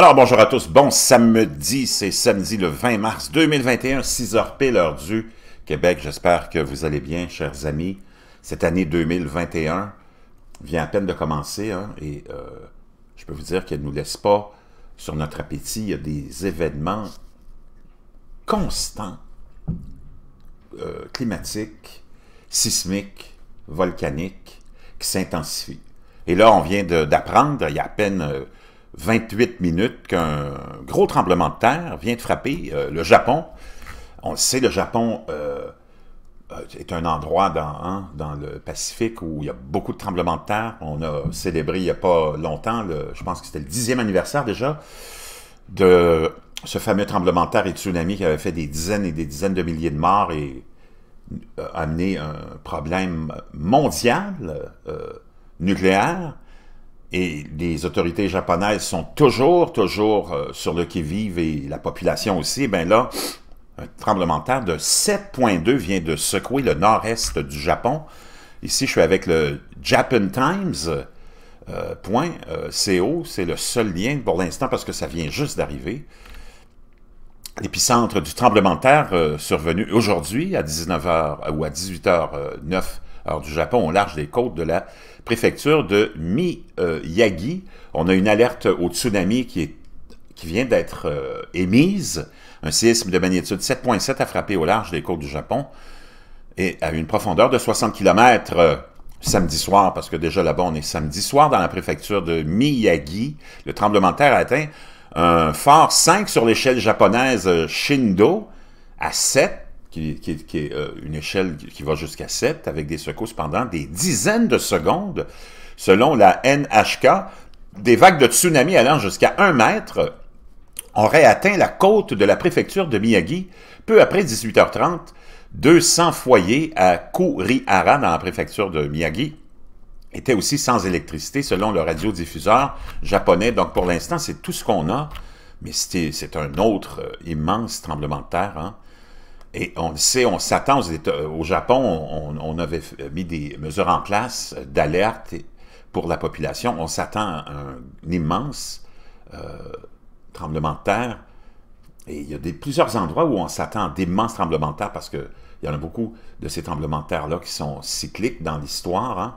Alors, bonjour à tous. Bon samedi, c'est samedi le 20 mars 2021, 6h P, l'heure du Québec. J'espère que vous allez bien, chers amis. Cette année 2021 vient à peine de commencer hein, et euh, je peux vous dire qu'elle ne nous laisse pas sur notre appétit. Il y a des événements constants, euh, climatiques, sismiques, volcaniques, qui s'intensifient. Et là, on vient d'apprendre, il y a à peine euh, 28 minutes qu'un gros tremblement de terre vient de frapper euh, le Japon. On le sait, le Japon euh, euh, est un endroit dans, hein, dans, le Pacifique où il y a beaucoup de tremblements de terre. On a célébré il n'y a pas longtemps, je pense que c'était le dixième anniversaire déjà, de ce fameux tremblement de terre et tsunami qui avait fait des dizaines et des dizaines de milliers de morts et amené un problème mondial nucléaire. Et les autorités japonaises sont toujours, toujours euh, sur le qui-vive et la population aussi. Ben là, un tremblement de terre de 7.2 vient de secouer le nord-est du Japon. Ici, je suis avec le Japan Times. Euh, point, euh, CO, c'est le seul lien pour l'instant parce que ça vient juste d'arriver. L'épicentre du tremblement de terre survenu aujourd'hui à 19h ou à 18h09 alors du Japon au large des côtes de la préfecture de Miyagi. On a une alerte au tsunami qui, est, qui vient d'être euh, émise. Un séisme de magnitude 7.7 a frappé au large des côtes du Japon et à une profondeur de 60 km euh, samedi soir, parce que déjà là-bas on est samedi soir dans la préfecture de Miyagi. Le tremblement de terre a atteint un fort 5 sur l'échelle japonaise euh, Shindo à 7 qui, est euh, une échelle qui va jusqu'à 7 avec des secousses pendant des dizaines de secondes, selon la NHK, des vagues de tsunami allant jusqu'à 1 mètre auraient atteint la côte de la préfecture de Miyagi peu après 18h30, 200 foyers à Kurihara dans la préfecture de Miyagi étaient aussi sans électricité selon le radiodiffuseur japonais. Donc pour l'instant, c'est tout ce qu'on a, mais c'est un autre euh, immense tremblement de terre. Hein. Et on sait, on s'attend Au Japon, on, avait mis des mesures en place d'alerte pour la population. On s'attend à un, immense euh, tremblement de terre. Et il y a des, plusieurs endroits où on s'attend à d'immenses tremblements de terre parce qu'il y en a beaucoup de ces tremblements de terre-là qui sont cycliques dans l'histoire. Hein.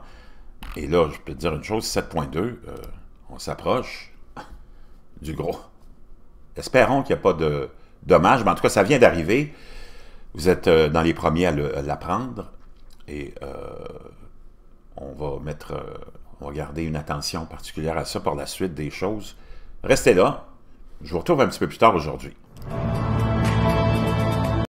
Et là, je peux te dire une chose 7.2, euh, on s'approche du gros. Espérons qu'il n'y a pas de dommages, mais en tout cas, ça vient d'arriver. Vous êtes euh, dans les premiers à l'apprendre et euh, on va mettre, euh, on va garder une attention particulière à ça pour la suite des choses. Restez là, je vous retrouve un petit peu plus tard aujourd'hui.